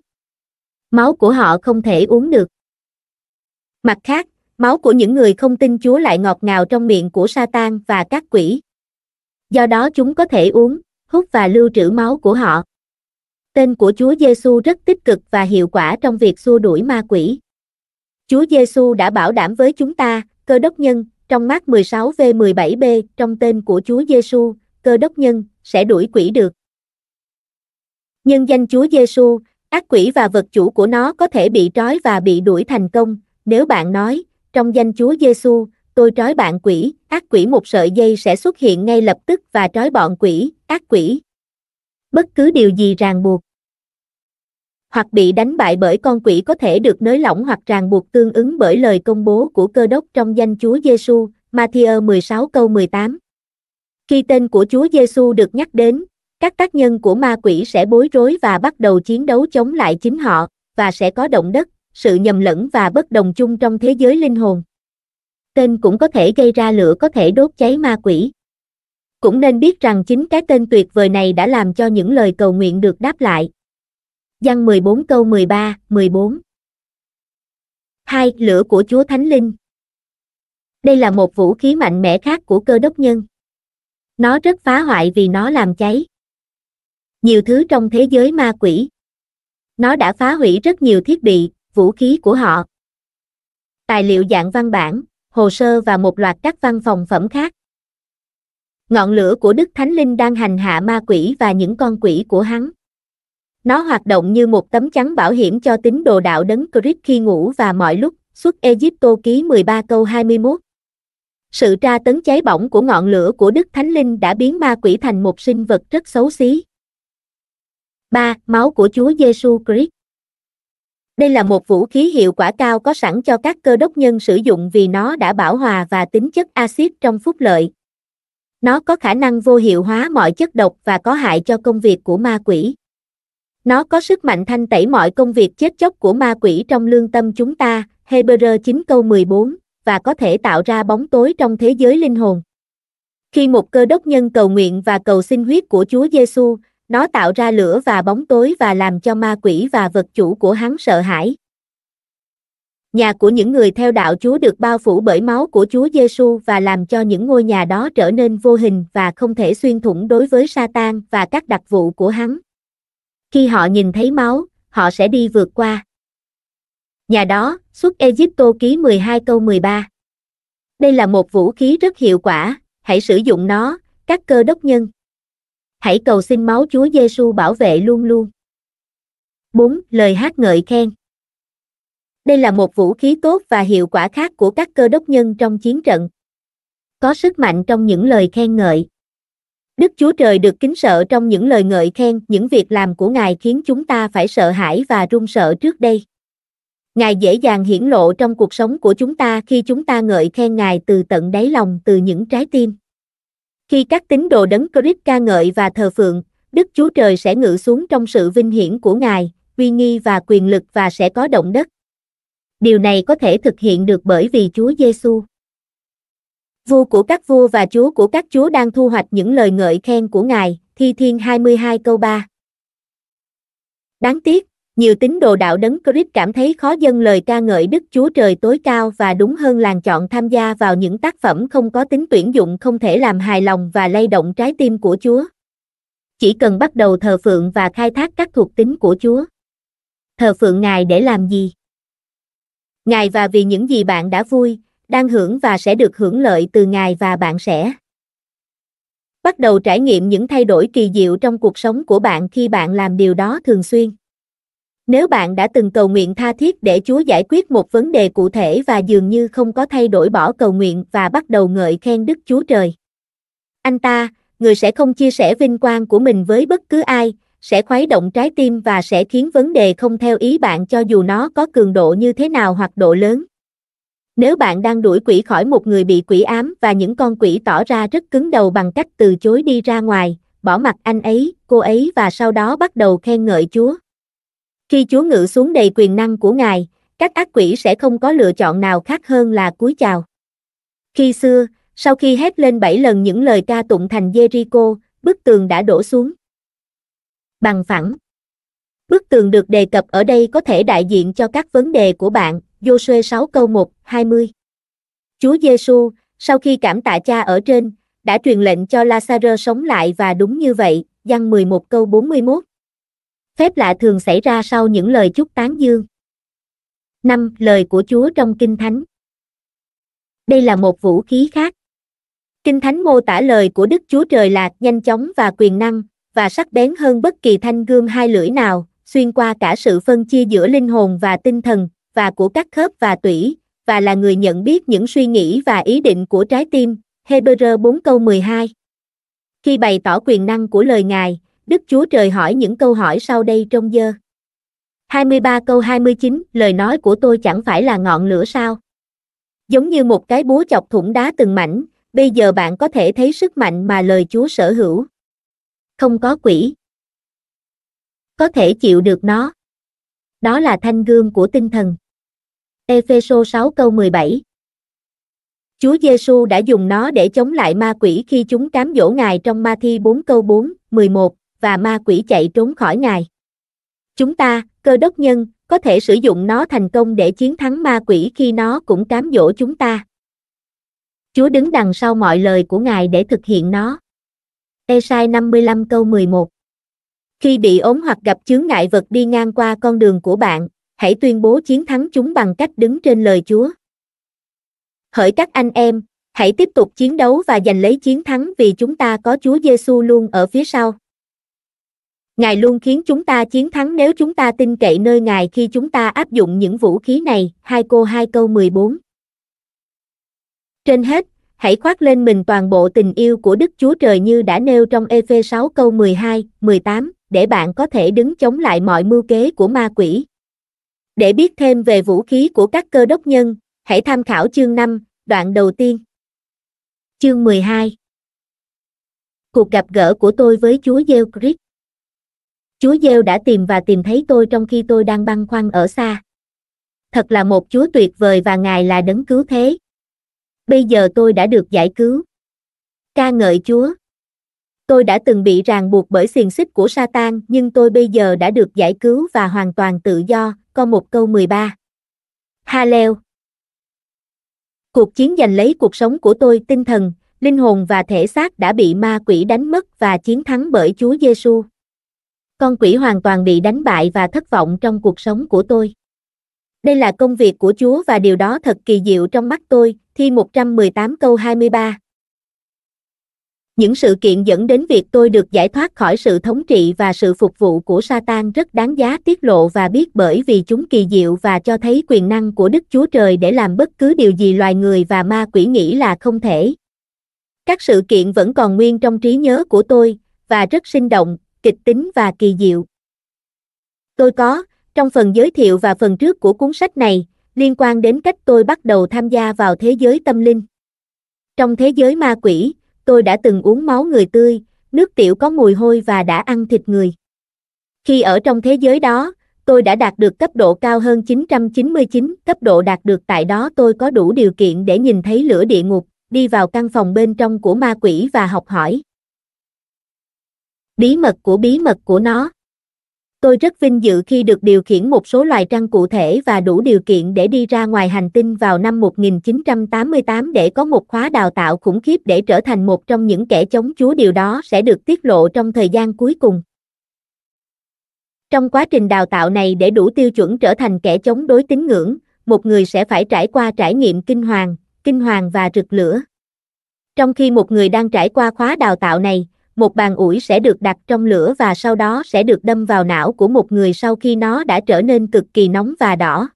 Speaker 1: Máu của họ không thể uống được. Mặt khác, máu của những người không tin Chúa lại ngọt ngào trong miệng của Satan và các quỷ. Do đó chúng có thể uống, hút và lưu trữ máu của họ. Tên của Chúa Giêsu rất tích cực và hiệu quả trong việc xua đuổi ma quỷ. Chúa Giêsu đã bảo đảm với chúng ta, cơ đốc nhân, trong mát 16V17B, trong tên của Chúa Giêsu, cơ đốc nhân sẽ đuổi quỷ được. Nhân danh Chúa Giêsu, ác quỷ và vật chủ của nó có thể bị trói và bị đuổi thành công, nếu bạn nói, trong danh Chúa Giêsu, tôi trói bạn quỷ, ác quỷ một sợi dây sẽ xuất hiện ngay lập tức và trói bọn quỷ, ác quỷ, bất cứ điều gì ràng buộc. Hoặc bị đánh bại bởi con quỷ có thể được nới lỏng hoặc ràng buộc tương ứng bởi lời công bố của cơ đốc trong danh Chúa Giêsu, Matthew 16 câu 18. Khi tên của Chúa Giêsu được nhắc đến, các tác nhân của ma quỷ sẽ bối rối và bắt đầu chiến đấu chống lại chính họ, và sẽ có động đất, sự nhầm lẫn và bất đồng chung trong thế giới linh hồn. Tên cũng có thể gây ra lửa có thể đốt cháy ma quỷ cũng nên biết rằng chính cái tên tuyệt vời này đã làm cho những lời cầu nguyện được đáp lại. Giăng 14 câu 13, 14 2. Lửa của Chúa Thánh Linh Đây là một vũ khí mạnh mẽ khác của cơ đốc nhân. Nó rất phá hoại vì nó làm cháy. Nhiều thứ trong thế giới ma quỷ. Nó đã phá hủy rất nhiều thiết bị, vũ khí của họ. Tài liệu dạng văn bản, hồ sơ và một loạt các văn phòng phẩm khác. Ngọn lửa của Đức Thánh Linh đang hành hạ ma quỷ và những con quỷ của hắn. Nó hoạt động như một tấm chắn bảo hiểm cho tín đồ đạo đấng Christ khi ngủ và mọi lúc, xuất Egypto ký 13 câu 21. Sự tra tấn cháy bỏng của ngọn lửa của Đức Thánh Linh đã biến ma quỷ thành một sinh vật rất xấu xí. 3. Máu của Chúa Giêsu Christ. Đây là một vũ khí hiệu quả cao có sẵn cho các cơ đốc nhân sử dụng vì nó đã bảo hòa và tính chất axit trong phúc lợi, nó có khả năng vô hiệu hóa mọi chất độc và có hại cho công việc của ma quỷ. Nó có sức mạnh thanh tẩy mọi công việc chết chóc của ma quỷ trong lương tâm chúng ta, Hebrew 9 câu 14, và có thể tạo ra bóng tối trong thế giới linh hồn. Khi một cơ đốc nhân cầu nguyện và cầu xin huyết của Chúa Giêsu, nó tạo ra lửa và bóng tối và làm cho ma quỷ và vật chủ của hắn sợ hãi. Nhà của những người theo đạo Chúa được bao phủ bởi máu của Chúa Giêsu và làm cho những ngôi nhà đó trở nên vô hình và không thể xuyên thủng đối với Satan và các đặc vụ của hắn. Khi họ nhìn thấy máu, họ sẽ đi vượt qua. Nhà đó, xuất Egypto ký 12 câu 13. Đây là một vũ khí rất hiệu quả, hãy sử dụng nó, các cơ đốc nhân. Hãy cầu xin máu Chúa Giêsu bảo vệ luôn luôn. 4. Lời hát ngợi khen đây là một vũ khí tốt và hiệu quả khác của các cơ đốc nhân trong chiến trận. Có sức mạnh trong những lời khen ngợi. Đức Chúa Trời được kính sợ trong những lời ngợi khen, những việc làm của Ngài khiến chúng ta phải sợ hãi và run sợ trước đây. Ngài dễ dàng hiển lộ trong cuộc sống của chúng ta khi chúng ta ngợi khen Ngài từ tận đáy lòng từ những trái tim. Khi các tín đồ đấng Christ ca ngợi và thờ phượng, Đức Chúa Trời sẽ ngự xuống trong sự vinh hiển của Ngài, uy nghi và quyền lực và sẽ có động đất điều này có thể thực hiện được bởi vì Chúa Giêsu. Vua của các vua và Chúa của các chúa đang thu hoạch những lời ngợi khen của Ngài, Thi Thiên 22 câu 3. Đáng tiếc, nhiều tín đồ đạo đấng Christ cảm thấy khó dâng lời ca ngợi Đức Chúa Trời tối cao và đúng hơn làng chọn tham gia vào những tác phẩm không có tính tuyển dụng không thể làm hài lòng và lay động trái tim của Chúa. Chỉ cần bắt đầu thờ phượng và khai thác các thuộc tính của Chúa. Thờ phượng Ngài để làm gì? Ngài và vì những gì bạn đã vui, đang hưởng và sẽ được hưởng lợi từ Ngài và bạn sẽ bắt đầu trải nghiệm những thay đổi kỳ diệu trong cuộc sống của bạn khi bạn làm điều đó thường xuyên. Nếu bạn đã từng cầu nguyện tha thiết để Chúa giải quyết một vấn đề cụ thể và dường như không có thay đổi bỏ cầu nguyện và bắt đầu ngợi khen Đức Chúa Trời. Anh ta, người sẽ không chia sẻ vinh quang của mình với bất cứ ai, sẽ khuấy động trái tim và sẽ khiến vấn đề không theo ý bạn cho dù nó có cường độ như thế nào hoặc độ lớn. Nếu bạn đang đuổi quỷ khỏi một người bị quỷ ám và những con quỷ tỏ ra rất cứng đầu bằng cách từ chối đi ra ngoài, bỏ mặt anh ấy, cô ấy và sau đó bắt đầu khen ngợi Chúa. Khi Chúa ngự xuống đầy quyền năng của Ngài, các ác quỷ sẽ không có lựa chọn nào khác hơn là cúi chào. Khi xưa, sau khi hét lên bảy lần những lời ca tụng thành Jericho, bức tường đã đổ xuống bằng phẳng. Bức tường được đề cập ở đây có thể đại diện cho các vấn đề của bạn, Joshua 6 câu 1, 20. Chúa Giêsu, sau khi cảm tạ cha ở trên, đã truyền lệnh cho Lazarus sống lại và đúng như vậy, văn 11 câu 41. Phép lạ thường xảy ra sau những lời chúc tán dương. 5. Lời của Chúa trong Kinh Thánh Đây là một vũ khí khác. Kinh Thánh mô tả lời của Đức Chúa Trời là nhanh chóng và quyền năng, và sắc bén hơn bất kỳ thanh gươm hai lưỡi nào, xuyên qua cả sự phân chia giữa linh hồn và tinh thần, và của các khớp và tủy, và là người nhận biết những suy nghĩ và ý định của trái tim. Hebrew 4 câu 12 Khi bày tỏ quyền năng của lời Ngài, Đức Chúa Trời hỏi những câu hỏi sau đây trong dơ. 23 câu 29 Lời nói của tôi chẳng phải là ngọn lửa sao? Giống như một cái búa chọc thủng đá từng mảnh, bây giờ bạn có thể thấy sức mạnh mà lời Chúa sở hữu không có quỷ. Có thể chịu được nó. Đó là thanh gương của tinh thần. Epheso 6 câu 17 Chúa Giêsu đã dùng nó để chống lại ma quỷ khi chúng cám dỗ Ngài trong ma thi 4 câu 4, 11, và ma quỷ chạy trốn khỏi Ngài. Chúng ta, cơ đốc nhân, có thể sử dụng nó thành công để chiến thắng ma quỷ khi nó cũng cám dỗ chúng ta. Chúa đứng đằng sau mọi lời của Ngài để thực hiện nó. Esai 55 câu 11 Khi bị ốm hoặc gặp chướng ngại vật đi ngang qua con đường của bạn, hãy tuyên bố chiến thắng chúng bằng cách đứng trên lời Chúa. Hỡi các anh em, hãy tiếp tục chiến đấu và giành lấy chiến thắng vì chúng ta có Chúa Giêsu luôn ở phía sau. Ngài luôn khiến chúng ta chiến thắng nếu chúng ta tin cậy nơi Ngài khi chúng ta áp dụng những vũ khí này. Hai cô hai câu 14 Trên hết, hãy khoác lên mình toàn bộ tình yêu của Đức Chúa Trời như đã nêu trong Ephe 6 câu 12, 18, để bạn có thể đứng chống lại mọi mưu kế của ma quỷ. Để biết thêm về vũ khí của các cơ đốc nhân, hãy tham khảo chương 5, đoạn đầu tiên. Chương 12 Cuộc gặp gỡ của tôi với Chúa Giêu Christ Chúa Giêu đã tìm và tìm thấy tôi trong khi tôi đang băn khoăn ở xa. Thật là một Chúa tuyệt vời và Ngài là đấng cứu thế bây giờ tôi đã được giải cứu. Ca ngợi Chúa. Tôi đã từng bị ràng buộc bởi xiềng xích của Satan nhưng tôi bây giờ đã được giải cứu và hoàn toàn tự do, có một câu 13. Ha leo. Cuộc chiến giành lấy cuộc sống của tôi tinh thần, linh hồn và thể xác đã bị ma quỷ đánh mất và chiến thắng bởi Chúa Giêsu. Con quỷ hoàn toàn bị đánh bại và thất vọng trong cuộc sống của tôi. Đây là công việc của Chúa và điều đó thật kỳ diệu trong mắt tôi, Thi 118 câu 23 Những sự kiện dẫn đến việc tôi được giải thoát khỏi sự thống trị và sự phục vụ của Satan rất đáng giá tiết lộ và biết bởi vì chúng kỳ diệu và cho thấy quyền năng của Đức Chúa Trời để làm bất cứ điều gì loài người và ma quỷ nghĩ là không thể. Các sự kiện vẫn còn nguyên trong trí nhớ của tôi, và rất sinh động, kịch tính và kỳ diệu. Tôi có, trong phần giới thiệu và phần trước của cuốn sách này, liên quan đến cách tôi bắt đầu tham gia vào thế giới tâm linh. Trong thế giới ma quỷ, tôi đã từng uống máu người tươi, nước tiểu có mùi hôi và đã ăn thịt người. Khi ở trong thế giới đó, tôi đã đạt được cấp độ cao hơn 999, cấp độ đạt được tại đó tôi có đủ điều kiện để nhìn thấy lửa địa ngục, đi vào căn phòng bên trong của ma quỷ và học hỏi. Bí mật của bí mật của nó Tôi rất vinh dự khi được điều khiển một số loài trăng cụ thể và đủ điều kiện để đi ra ngoài hành tinh vào năm 1988 để có một khóa đào tạo khủng khiếp để trở thành một trong những kẻ chống chúa điều đó sẽ được tiết lộ trong thời gian cuối cùng. Trong quá trình đào tạo này để đủ tiêu chuẩn trở thành kẻ chống đối tín ngưỡng, một người sẽ phải trải qua trải nghiệm kinh hoàng, kinh hoàng và rực lửa. Trong khi một người đang trải qua khóa đào tạo này, một bàn ủi sẽ được đặt trong lửa và sau đó sẽ được đâm vào não của một người sau khi nó đã trở nên cực kỳ nóng và đỏ.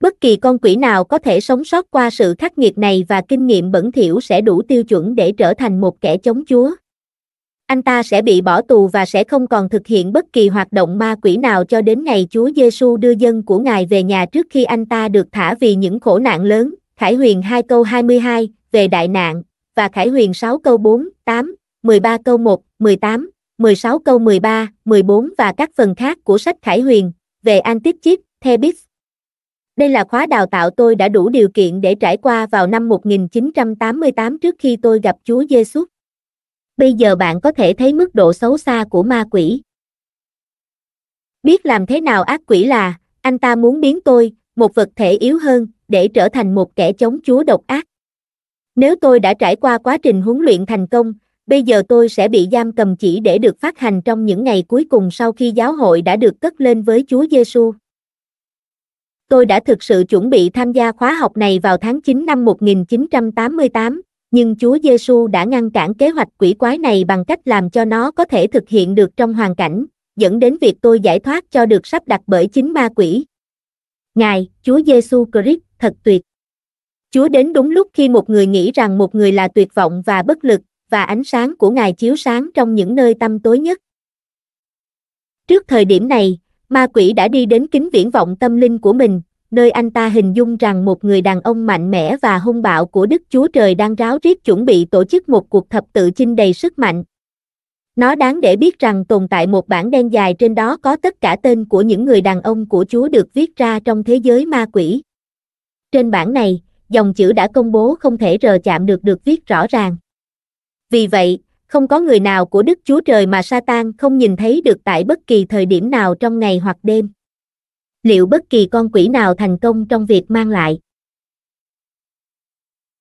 Speaker 1: Bất kỳ con quỷ nào có thể sống sót qua sự khắc nghiệt này và kinh nghiệm bẩn thỉu sẽ đủ tiêu chuẩn để trở thành một kẻ chống chúa. Anh ta sẽ bị bỏ tù và sẽ không còn thực hiện bất kỳ hoạt động ma quỷ nào cho đến ngày Chúa Giêsu đưa dân của Ngài về nhà trước khi anh ta được thả vì những khổ nạn lớn. Khải Huyền 2 câu 22 về đại nạn và Khải Huyền 6 câu 4, 8 13 câu 1, 18, 16 câu 13, 14 và các phần khác của sách Khải Huyền về Antic Chip, Thebis. Đây là khóa đào tạo tôi đã đủ điều kiện để trải qua vào năm 1988 trước khi tôi gặp Chúa Giêsu. Bây giờ bạn có thể thấy mức độ xấu xa của ma quỷ. Biết làm thế nào ác quỷ là, anh ta muốn biến tôi, một vật thể yếu hơn, để trở thành một kẻ chống chúa độc ác. Nếu tôi đã trải qua quá trình huấn luyện thành công, bây giờ tôi sẽ bị giam cầm chỉ để được phát hành trong những ngày cuối cùng sau khi giáo hội đã được cất lên với Chúa Giêsu. Tôi đã thực sự chuẩn bị tham gia khóa học này vào tháng 9 năm 1988, nhưng Chúa Giêsu đã ngăn cản kế hoạch quỷ quái này bằng cách làm cho nó có thể thực hiện được trong hoàn cảnh, dẫn đến việc tôi giải thoát cho được sắp đặt bởi chính ma quỷ. Ngài, Chúa Giêsu Christ, thật tuyệt. Chúa đến đúng lúc khi một người nghĩ rằng một người là tuyệt vọng và bất lực, và ánh sáng của Ngài chiếu sáng trong những nơi tâm tối nhất. Trước thời điểm này, ma quỷ đã đi đến kính viễn vọng tâm linh của mình, nơi anh ta hình dung rằng một người đàn ông mạnh mẽ và hung bạo của Đức Chúa Trời đang ráo riết chuẩn bị tổ chức một cuộc thập tự chinh đầy sức mạnh. Nó đáng để biết rằng tồn tại một bảng đen dài trên đó có tất cả tên của những người đàn ông của Chúa được viết ra trong thế giới ma quỷ. Trên bảng này, dòng chữ đã công bố không thể rờ chạm được được viết rõ ràng. Vì vậy, không có người nào của Đức Chúa Trời mà Satan không nhìn thấy được tại bất kỳ thời điểm nào trong ngày hoặc đêm. Liệu bất kỳ con quỷ nào thành công trong việc mang lại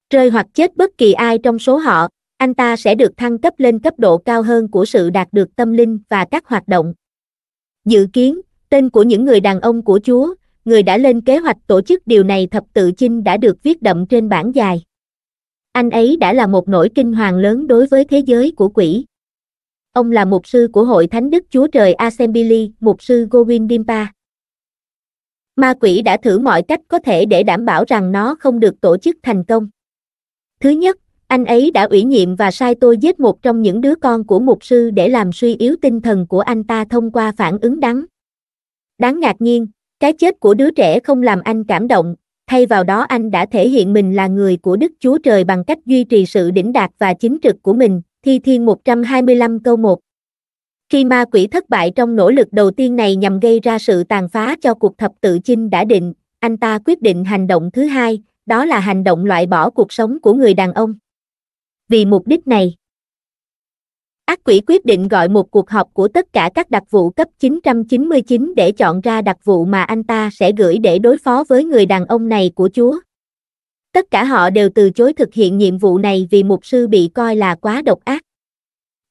Speaker 1: rơi hoặc chết bất kỳ ai trong số họ, anh ta sẽ được thăng cấp lên cấp độ cao hơn của sự đạt được tâm linh và các hoạt động. Dự kiến, tên của những người đàn ông của Chúa, người đã lên kế hoạch tổ chức điều này thập tự chinh đã được viết đậm trên bảng dài anh ấy đã là một nỗi kinh hoàng lớn đối với thế giới của quỷ. Ông là mục sư của Hội Thánh Đức Chúa Trời Assembly, mục sư Govind Dimpa. Ma quỷ đã thử mọi cách có thể để đảm bảo rằng nó không được tổ chức thành công. Thứ nhất, anh ấy đã ủy nhiệm và sai tôi giết một trong những đứa con của mục sư để làm suy yếu tinh thần của anh ta thông qua phản ứng đắng. Đáng ngạc nhiên, cái chết của đứa trẻ không làm anh cảm động, thay vào đó anh đã thể hiện mình là người của Đức Chúa Trời bằng cách duy trì sự đỉnh đạt và chính trực của mình, Thi Thiên 125 câu 1. Khi ma quỷ thất bại trong nỗ lực đầu tiên này nhằm gây ra sự tàn phá cho cuộc thập tự chinh đã định, anh ta quyết định hành động thứ hai, đó là hành động loại bỏ cuộc sống của người đàn ông. Vì mục đích này, Ác quỷ quyết định gọi một cuộc họp của tất cả các đặc vụ cấp 999 để chọn ra đặc vụ mà anh ta sẽ gửi để đối phó với người đàn ông này của chúa. Tất cả họ đều từ chối thực hiện nhiệm vụ này vì mục sư bị coi là quá độc ác.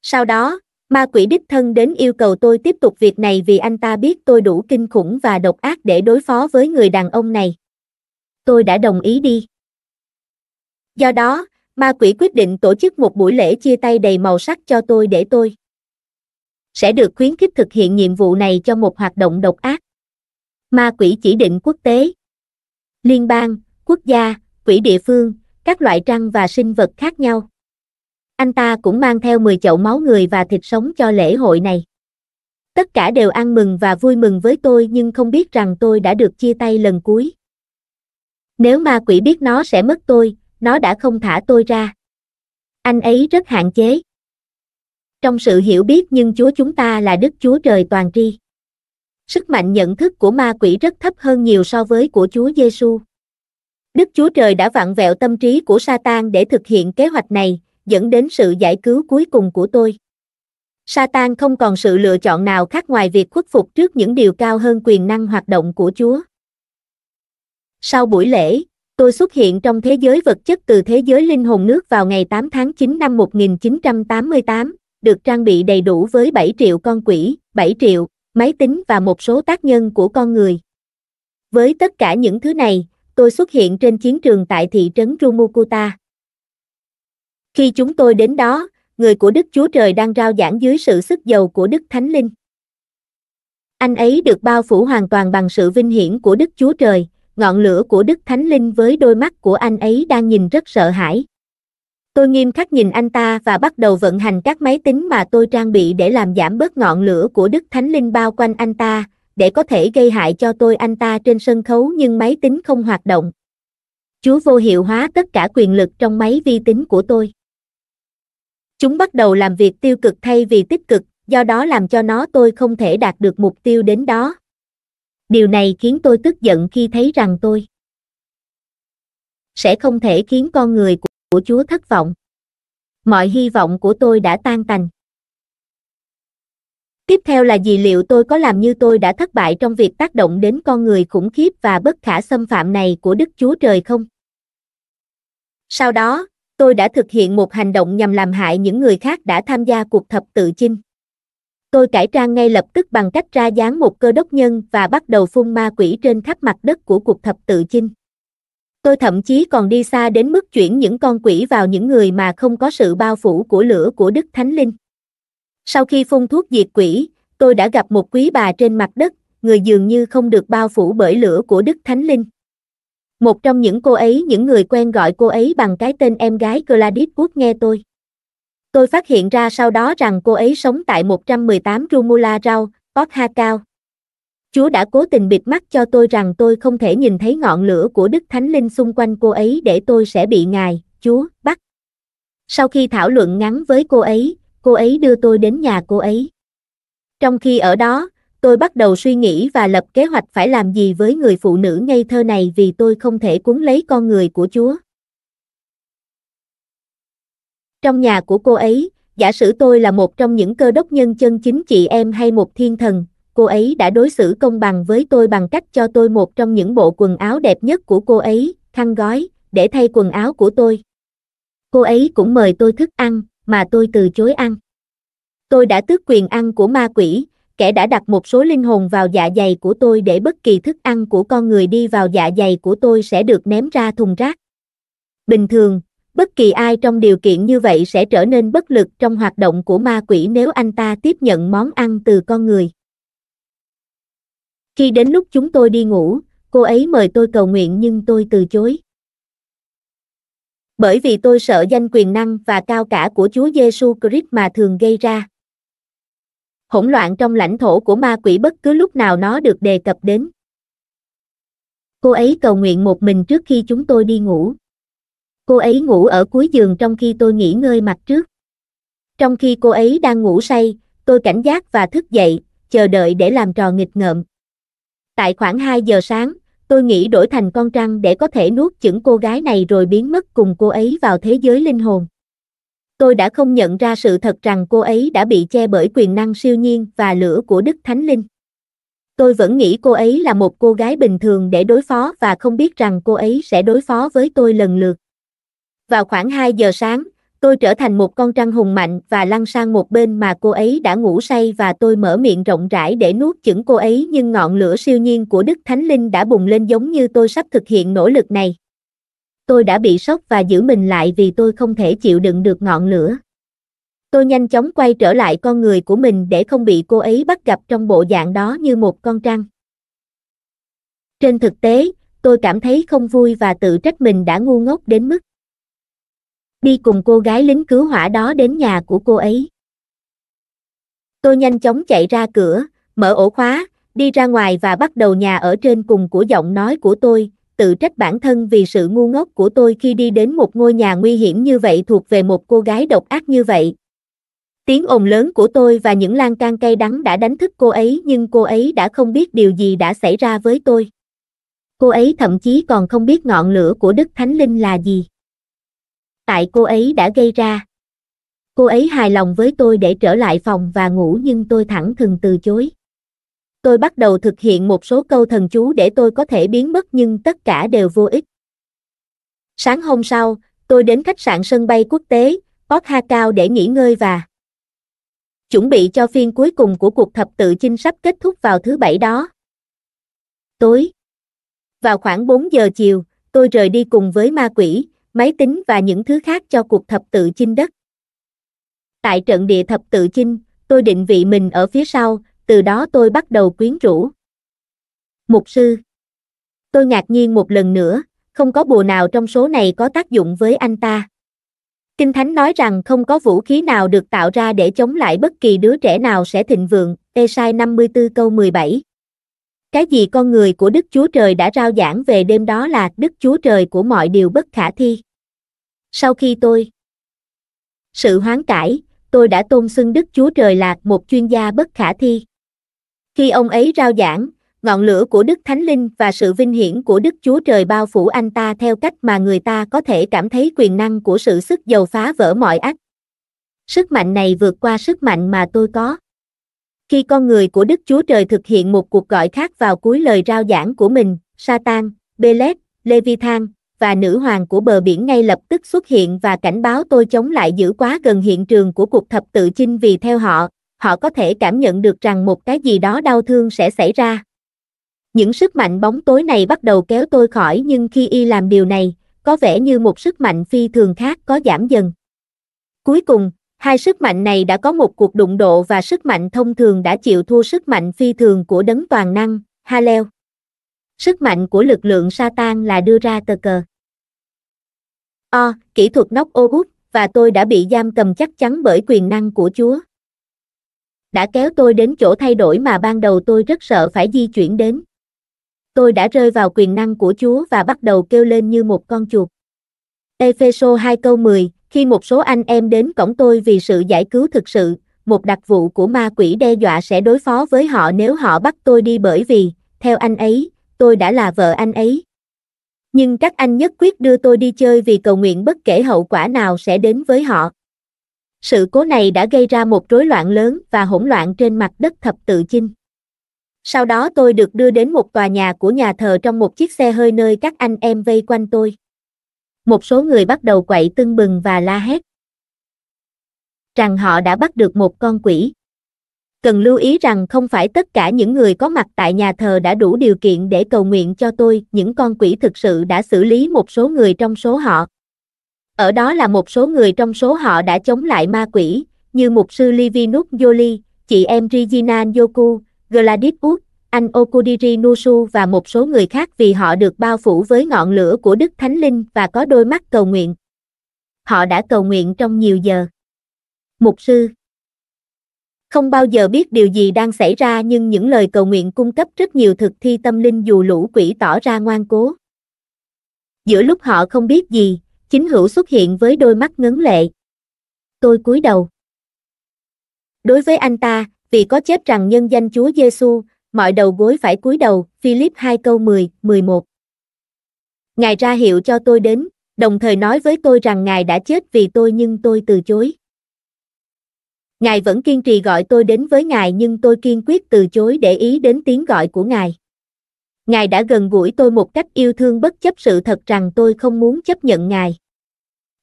Speaker 1: Sau đó, ma quỷ đích thân đến yêu cầu tôi tiếp tục việc này vì anh ta biết tôi đủ kinh khủng và độc ác để đối phó với người đàn ông này. Tôi đã đồng ý đi. Do đó, ma quỷ quyết định tổ chức một buổi lễ chia tay đầy màu sắc cho tôi để tôi sẽ được khuyến khích thực hiện nhiệm vụ này cho một hoạt động độc ác. Ma quỷ chỉ định quốc tế, liên bang, quốc gia, quỷ địa phương, các loại trăng và sinh vật khác nhau. Anh ta cũng mang theo 10 chậu máu người và thịt sống cho lễ hội này. Tất cả đều ăn mừng và vui mừng với tôi nhưng không biết rằng tôi đã được chia tay lần cuối. Nếu ma quỷ biết nó sẽ mất tôi, nó đã không thả tôi ra. Anh ấy rất hạn chế. Trong sự hiểu biết nhưng Chúa chúng ta là Đức Chúa Trời toàn tri. Sức mạnh nhận thức của ma quỷ rất thấp hơn nhiều so với của Chúa Giêsu. Đức Chúa Trời đã vặn vẹo tâm trí của Satan để thực hiện kế hoạch này, dẫn đến sự giải cứu cuối cùng của tôi. Satan không còn sự lựa chọn nào khác ngoài việc khuất phục trước những điều cao hơn quyền năng hoạt động của Chúa. Sau buổi lễ, tôi xuất hiện trong thế giới vật chất từ thế giới linh hồn nước vào ngày 8 tháng 9 năm 1988, được trang bị đầy đủ với 7 triệu con quỷ, 7 triệu, máy tính và một số tác nhân của con người. Với tất cả những thứ này, tôi xuất hiện trên chiến trường tại thị trấn Rumukuta. Khi chúng tôi đến đó, người của Đức Chúa Trời đang rao giảng dưới sự sức giàu của Đức Thánh Linh. Anh ấy được bao phủ hoàn toàn bằng sự vinh hiển của Đức Chúa Trời, ngọn lửa của Đức Thánh Linh với đôi mắt của anh ấy đang nhìn rất sợ hãi. Tôi nghiêm khắc nhìn anh ta và bắt đầu vận hành các máy tính mà tôi trang bị để làm giảm bớt ngọn lửa của Đức Thánh Linh bao quanh anh ta, để có thể gây hại cho tôi anh ta trên sân khấu nhưng máy tính không hoạt động. Chúa vô hiệu hóa tất cả quyền lực trong máy vi tính của tôi. Chúng bắt đầu làm việc tiêu cực thay vì tích cực, do đó làm cho nó tôi không thể đạt được mục tiêu đến đó điều này khiến tôi tức giận khi thấy rằng tôi sẽ không thể khiến con người của của Chúa thất vọng. Mọi hy vọng của tôi đã tan tành. Tiếp theo là gì liệu tôi có làm như tôi đã thất bại trong việc tác động đến con người khủng khiếp và bất khả xâm phạm này của Đức Chúa Trời không? Sau đó, tôi đã thực hiện một hành động nhằm làm hại những người khác đã tham gia cuộc thập tự chinh. Tôi cải trang ngay lập tức bằng cách ra dáng một cơ đốc nhân và bắt đầu phun ma quỷ trên khắp mặt đất của cuộc thập tự chinh. Tôi thậm chí còn đi xa đến mức chuyển những con quỷ vào những người mà không có sự bao phủ của lửa của Đức Thánh Linh. Sau khi phun thuốc diệt quỷ, tôi đã gặp một quý bà trên mặt đất, người dường như không được bao phủ bởi lửa của Đức Thánh Linh. Một trong những cô ấy, những người quen gọi cô ấy bằng cái tên em gái Gladys Wood nghe tôi. Tôi phát hiện ra sau đó rằng cô ấy sống tại 118 Rumula Rao, cao Chúa đã cố tình bịt mắt cho tôi rằng tôi không thể nhìn thấy ngọn lửa của Đức Thánh Linh xung quanh cô ấy để tôi sẽ bị Ngài, Chúa, bắt. Sau khi thảo luận ngắn với cô ấy, cô ấy đưa tôi đến nhà cô ấy. Trong khi ở đó, tôi bắt đầu suy nghĩ và lập kế hoạch phải làm gì với người phụ nữ ngây thơ này vì tôi không thể cuốn lấy con người của Chúa. Trong nhà của cô ấy, giả sử tôi là một trong những cơ đốc nhân chân chính chị em hay một thiên thần, cô ấy đã đối xử công bằng với tôi bằng cách cho tôi một trong những bộ quần áo đẹp nhất của cô ấy, khăn gói, để thay quần áo của tôi. Cô ấy cũng mời tôi thức ăn, mà tôi từ chối ăn. Tôi đã tước quyền ăn của ma quỷ, kẻ đã đặt một số linh hồn vào dạ dày của tôi để bất kỳ thức ăn của con người đi vào dạ dày của tôi sẽ được ném ra thùng rác. Bình thường, bất kỳ ai trong điều kiện như vậy sẽ trở nên bất lực trong hoạt động của ma quỷ nếu anh ta tiếp nhận món ăn từ con người. Khi đến lúc chúng tôi đi ngủ, cô ấy mời tôi cầu nguyện nhưng tôi từ chối. Bởi vì tôi sợ danh quyền năng và cao cả của Chúa Giêsu Christ mà thường gây ra. Hỗn loạn trong lãnh thổ của ma quỷ bất cứ lúc nào nó được đề cập đến. Cô ấy cầu nguyện một mình trước khi chúng tôi đi ngủ. Cô ấy ngủ ở cuối giường trong khi tôi nghỉ ngơi mặt trước. Trong khi cô ấy đang ngủ say, tôi cảnh giác và thức dậy, chờ đợi để làm trò nghịch ngợm. Tại khoảng 2 giờ sáng, tôi nghĩ đổi thành con trăng để có thể nuốt chửng cô gái này rồi biến mất cùng cô ấy vào thế giới linh hồn. Tôi đã không nhận ra sự thật rằng cô ấy đã bị che bởi quyền năng siêu nhiên và lửa của Đức Thánh Linh. Tôi vẫn nghĩ cô ấy là một cô gái bình thường để đối phó và không biết rằng cô ấy sẽ đối phó với tôi lần lượt. Vào khoảng 2 giờ sáng, tôi trở thành một con trăng hùng mạnh và lăn sang một bên mà cô ấy đã ngủ say và tôi mở miệng rộng rãi để nuốt chửng cô ấy nhưng ngọn lửa siêu nhiên của Đức Thánh Linh đã bùng lên giống như tôi sắp thực hiện nỗ lực này. Tôi đã bị sốc và giữ mình lại vì tôi không thể chịu đựng được ngọn lửa. Tôi nhanh chóng quay trở lại con người của mình để không bị cô ấy bắt gặp trong bộ dạng đó như một con trăng. Trên thực tế, tôi cảm thấy không vui và tự trách mình đã ngu ngốc đến mức đi cùng cô gái lính cứu hỏa đó đến nhà của cô ấy. Tôi nhanh chóng chạy ra cửa, mở ổ khóa, đi ra ngoài và bắt đầu nhà ở trên cùng của giọng nói của tôi, tự trách bản thân vì sự ngu ngốc của tôi khi đi đến một ngôi nhà nguy hiểm như vậy thuộc về một cô gái độc ác như vậy. Tiếng ồn lớn của tôi và những lan can cay đắng đã đánh thức cô ấy nhưng cô ấy đã không biết điều gì đã xảy ra với tôi. Cô ấy thậm chí còn không biết ngọn lửa của Đức Thánh Linh là gì tại cô ấy đã gây ra. Cô ấy hài lòng với tôi để trở lại phòng và ngủ nhưng tôi thẳng thừng từ chối. Tôi bắt đầu thực hiện một số câu thần chú để tôi có thể biến mất nhưng tất cả đều vô ích. Sáng hôm sau, tôi đến khách sạn sân bay quốc tế, Port Cao để nghỉ ngơi và chuẩn bị cho phiên cuối cùng của cuộc thập tự chinh sắp kết thúc vào thứ bảy đó. Tối Vào khoảng 4 giờ chiều, tôi rời đi cùng với ma quỷ, máy tính và những thứ khác cho cuộc thập tự chinh đất. Tại trận địa thập tự chinh, tôi định vị mình ở phía sau, từ đó tôi bắt đầu quyến rũ. Mục sư Tôi ngạc nhiên một lần nữa, không có bùa nào trong số này có tác dụng với anh ta. Kinh Thánh nói rằng không có vũ khí nào được tạo ra để chống lại bất kỳ đứa trẻ nào sẽ thịnh vượng, Esai 54 câu 17. Cái gì con người của Đức Chúa Trời đã rao giảng về đêm đó là Đức Chúa Trời của mọi điều bất khả thi. Sau khi tôi sự hoán cải, tôi đã tôn xưng Đức Chúa Trời là một chuyên gia bất khả thi. Khi ông ấy rao giảng, ngọn lửa của Đức Thánh Linh và sự vinh hiển của Đức Chúa Trời bao phủ anh ta theo cách mà người ta có thể cảm thấy quyền năng của sự sức dầu phá vỡ mọi ách. Sức mạnh này vượt qua sức mạnh mà tôi có. Khi con người của Đức Chúa Trời thực hiện một cuộc gọi khác vào cuối lời rao giảng của mình, Satan, Belet, Leviathan và nữ hoàng của bờ biển ngay lập tức xuất hiện và cảnh báo tôi chống lại giữ quá gần hiện trường của cuộc thập tự chinh vì theo họ, họ có thể cảm nhận được rằng một cái gì đó đau thương sẽ xảy ra. Những sức mạnh bóng tối này bắt đầu kéo tôi khỏi nhưng khi y làm điều này, có vẻ như một sức mạnh phi thường khác có giảm dần. Cuối cùng, Hai sức mạnh này đã có một cuộc đụng độ và sức mạnh thông thường đã chịu thua sức mạnh phi thường của đấng toàn năng, Halel. Sức mạnh của lực lượng Satan là đưa ra tờ cờ. O, kỹ thuật nóc ô út, và tôi đã bị giam cầm chắc chắn bởi quyền năng của Chúa. Đã kéo tôi đến chỗ thay đổi mà ban đầu tôi rất sợ phải di chuyển đến. Tôi đã rơi vào quyền năng của Chúa và bắt đầu kêu lên như một con chuột. Epheso 2 câu 10, khi một số anh em đến cổng tôi vì sự giải cứu thực sự, một đặc vụ của ma quỷ đe dọa sẽ đối phó với họ nếu họ bắt tôi đi bởi vì, theo anh ấy, tôi đã là vợ anh ấy. Nhưng các anh nhất quyết đưa tôi đi chơi vì cầu nguyện bất kể hậu quả nào sẽ đến với họ. Sự cố này đã gây ra một rối loạn lớn và hỗn loạn trên mặt đất thập tự chinh. Sau đó tôi được đưa đến một tòa nhà của nhà thờ trong một chiếc xe hơi nơi các anh em vây quanh tôi một số người bắt đầu quậy tưng bừng và la hét. Rằng họ đã bắt được một con quỷ. Cần lưu ý rằng không phải tất cả những người có mặt tại nhà thờ đã đủ điều kiện để cầu nguyện cho tôi, những con quỷ thực sự đã xử lý một số người trong số họ. Ở đó là một số người trong số họ đã chống lại ma quỷ, như mục sư Livinus Jolie, chị em Regina Yoku, Gladys Wood, anh Okudiri Nusu và một số người khác vì họ được bao phủ với ngọn lửa của Đức Thánh Linh và có đôi mắt cầu nguyện. Họ đã cầu nguyện trong nhiều giờ. Mục sư Không bao giờ biết điều gì đang xảy ra nhưng những lời cầu nguyện cung cấp rất nhiều thực thi tâm linh dù lũ quỷ tỏ ra ngoan cố. Giữa lúc họ không biết gì, chính hữu xuất hiện với đôi mắt ngấn lệ. Tôi cúi đầu. Đối với anh ta, vì có chép rằng nhân danh Chúa Giêsu, mọi đầu gối phải cúi đầu, Philip 2 câu 10, 11. Ngài ra hiệu cho tôi đến, đồng thời nói với tôi rằng Ngài đã chết vì tôi nhưng tôi từ chối. Ngài vẫn kiên trì gọi tôi đến với Ngài nhưng tôi kiên quyết từ chối để ý đến tiếng gọi của Ngài. Ngài đã gần gũi tôi một cách yêu thương bất chấp sự thật rằng tôi không muốn chấp nhận Ngài.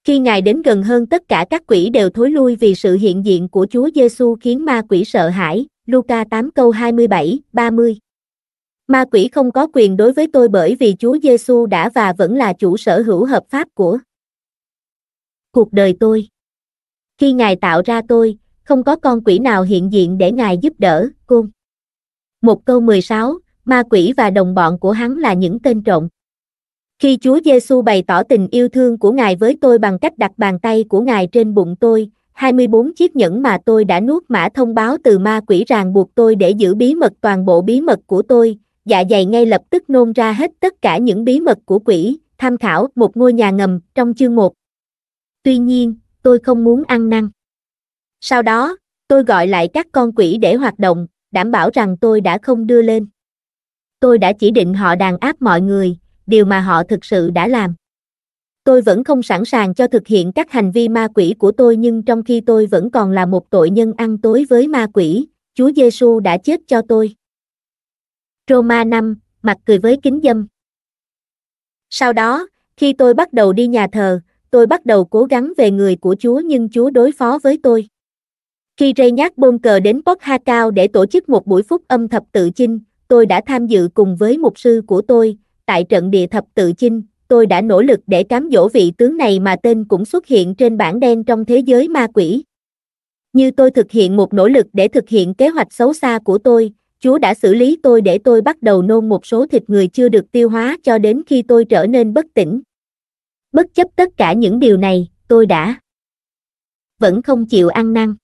Speaker 1: Khi Ngài đến gần hơn tất cả các quỷ đều thối lui vì sự hiện diện của Chúa Giêsu khiến ma quỷ sợ hãi, Luca 8 câu 27, 30. Ma quỷ không có quyền đối với tôi bởi vì Chúa Giêsu đã và vẫn là chủ sở hữu hợp pháp của cuộc đời tôi. Khi Ngài tạo ra tôi, không có con quỷ nào hiện diện để Ngài giúp đỡ, cung Một câu 16, ma quỷ và đồng bọn của hắn là những tên trộm. Khi Chúa Giêsu bày tỏ tình yêu thương của Ngài với tôi bằng cách đặt bàn tay của Ngài trên bụng tôi, 24 chiếc nhẫn mà tôi đã nuốt mã thông báo từ ma quỷ ràng buộc tôi để giữ bí mật toàn bộ bí mật của tôi, dạ dày ngay lập tức nôn ra hết tất cả những bí mật của quỷ, tham khảo một ngôi nhà ngầm trong chương 1. Tuy nhiên, tôi không muốn ăn năn. Sau đó, tôi gọi lại các con quỷ để hoạt động, đảm bảo rằng tôi đã không đưa lên. Tôi đã chỉ định họ đàn áp mọi người, điều mà họ thực sự đã làm tôi vẫn không sẵn sàng cho thực hiện các hành vi ma quỷ của tôi nhưng trong khi tôi vẫn còn là một tội nhân ăn tối với ma quỷ, Chúa Giêsu đã chết cho tôi. Roma 5, mặt cười với kính dâm. Sau đó, khi tôi bắt đầu đi nhà thờ, tôi bắt đầu cố gắng về người của Chúa nhưng Chúa đối phó với tôi. Khi Rây Nhát bôn cờ đến Port Ha Cao để tổ chức một buổi phúc âm thập tự chinh, tôi đã tham dự cùng với mục sư của tôi, tại trận địa thập tự chinh, tôi đã nỗ lực để cám dỗ vị tướng này mà tên cũng xuất hiện trên bảng đen trong thế giới ma quỷ. Như tôi thực hiện một nỗ lực để thực hiện kế hoạch xấu xa của tôi, Chúa đã xử lý tôi để tôi bắt đầu nôn một số thịt người chưa được tiêu hóa cho đến khi tôi trở nên bất tỉnh. Bất chấp tất cả những điều này, tôi đã vẫn không chịu ăn năn.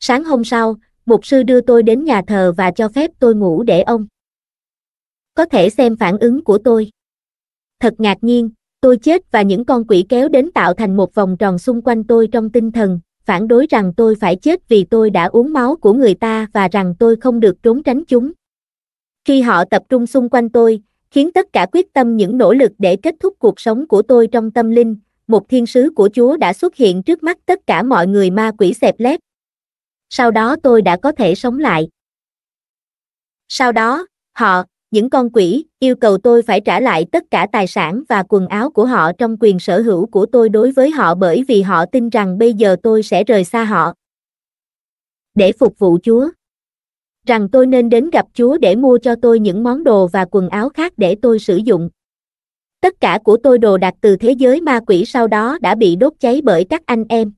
Speaker 1: Sáng hôm sau, mục sư đưa tôi đến nhà thờ và cho phép tôi ngủ để ông có thể xem phản ứng của tôi thật ngạc nhiên, tôi chết và những con quỷ kéo đến tạo thành một vòng tròn xung quanh tôi trong tinh thần, phản đối rằng tôi phải chết vì tôi đã uống máu của người ta và rằng tôi không được trốn tránh chúng. Khi họ tập trung xung quanh tôi, khiến tất cả quyết tâm những nỗ lực để kết thúc cuộc sống của tôi trong tâm linh, một thiên sứ của Chúa đã xuất hiện trước mắt tất cả mọi người ma quỷ xẹp lép. Sau đó tôi đã có thể sống lại. Sau đó, họ, những con quỷ yêu cầu tôi phải trả lại tất cả tài sản và quần áo của họ trong quyền sở hữu của tôi đối với họ bởi vì họ tin rằng bây giờ tôi sẽ rời xa họ để phục vụ chúa rằng tôi nên đến gặp chúa để mua cho tôi những món đồ và quần áo khác để tôi sử dụng tất cả của tôi đồ đạc từ thế giới ma quỷ sau đó đã bị đốt cháy bởi các anh em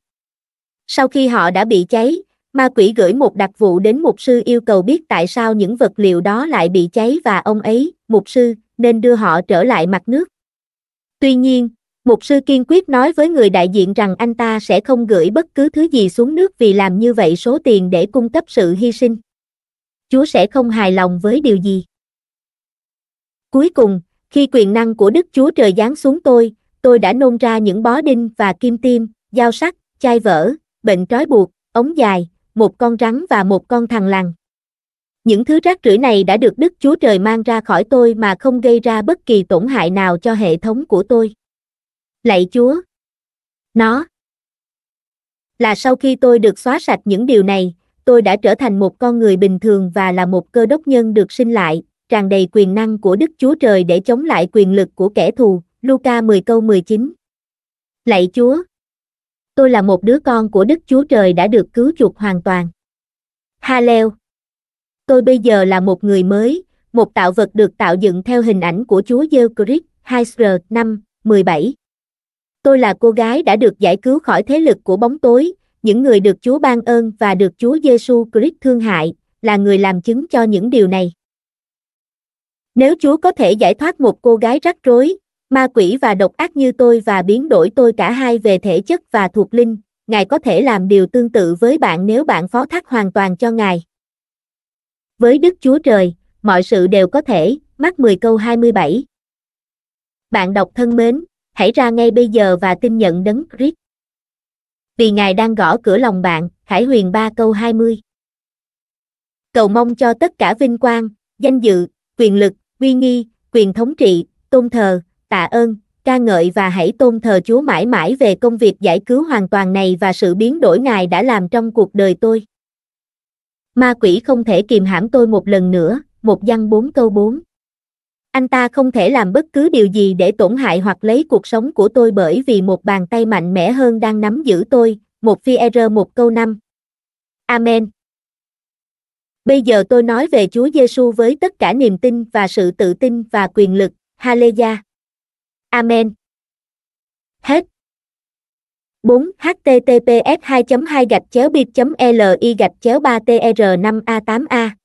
Speaker 1: sau khi họ đã bị cháy Ma quỷ gửi một đặc vụ đến mục sư yêu cầu biết tại sao những vật liệu đó lại bị cháy và ông ấy, mục sư, nên đưa họ trở lại mặt nước. Tuy nhiên, mục sư kiên quyết nói với người đại diện rằng anh ta sẽ không gửi bất cứ thứ gì xuống nước vì làm như vậy số tiền để cung cấp sự hy sinh. Chúa sẽ không hài lòng với điều gì. Cuối cùng, khi quyền năng của Đức Chúa Trời giáng xuống tôi, tôi đã nôn ra những bó đinh và kim tiêm, dao sắt, chai vỡ, bệnh trói buộc, ống dài, một con rắn và một con thằn lằn. Những thứ rác rưởi này đã được Đức Chúa Trời mang ra khỏi tôi mà không gây ra bất kỳ tổn hại nào cho hệ thống của tôi. Lạy Chúa! Nó! Là sau khi tôi được xóa sạch những điều này, tôi đã trở thành một con người bình thường và là một cơ đốc nhân được sinh lại, tràn đầy quyền năng của Đức Chúa Trời để chống lại quyền lực của kẻ thù. Luca 10 câu 19 Lạy Chúa! tôi là một đứa con của Đức Chúa Trời đã được cứu chuộc hoàn toàn. Hallel! Tôi bây giờ là một người mới, một tạo vật được tạo dựng theo hình ảnh của Chúa Giêsu Christ, 2 r 5, 17. Tôi là cô gái đã được giải cứu khỏi thế lực của bóng tối, những người được Chúa ban ơn và được Chúa Giêsu Christ thương hại, là người làm chứng cho những điều này. Nếu Chúa có thể giải thoát một cô gái rắc rối, Ma quỷ và độc ác như tôi và biến đổi tôi cả hai về thể chất và thuộc linh, Ngài có thể làm điều tương tự với bạn nếu bạn phó thác hoàn toàn cho Ngài. Với Đức Chúa Trời, mọi sự đều có thể, mắc 10 câu 27. Bạn đọc thân mến, hãy ra ngay bây giờ và tin nhận đấng Christ. Vì Ngài đang gõ cửa lòng bạn, Khải Huyền 3 câu 20. Cầu mong cho tất cả vinh quang, danh dự, quyền lực, uy nghi, quyền thống trị, tôn thờ, tạ ơn, ca ngợi và hãy tôn thờ Chúa mãi mãi về công việc giải cứu hoàn toàn này và sự biến đổi Ngài đã làm trong cuộc đời tôi. Ma quỷ không thể kìm hãm tôi một lần nữa, một văn bốn câu bốn. Anh ta không thể làm bất cứ điều gì để tổn hại hoặc lấy cuộc sống của tôi bởi vì một bàn tay mạnh mẽ hơn đang nắm giữ tôi, một phi e r một câu năm. Amen. Bây giờ tôi nói về Chúa Giêsu với tất cả niềm tin và sự tự tin và quyền lực. Hallelujah. Amen. Hết. 4. https 2 2 gạch chéo bit li gạch chéo 3 tr 5 a 8 a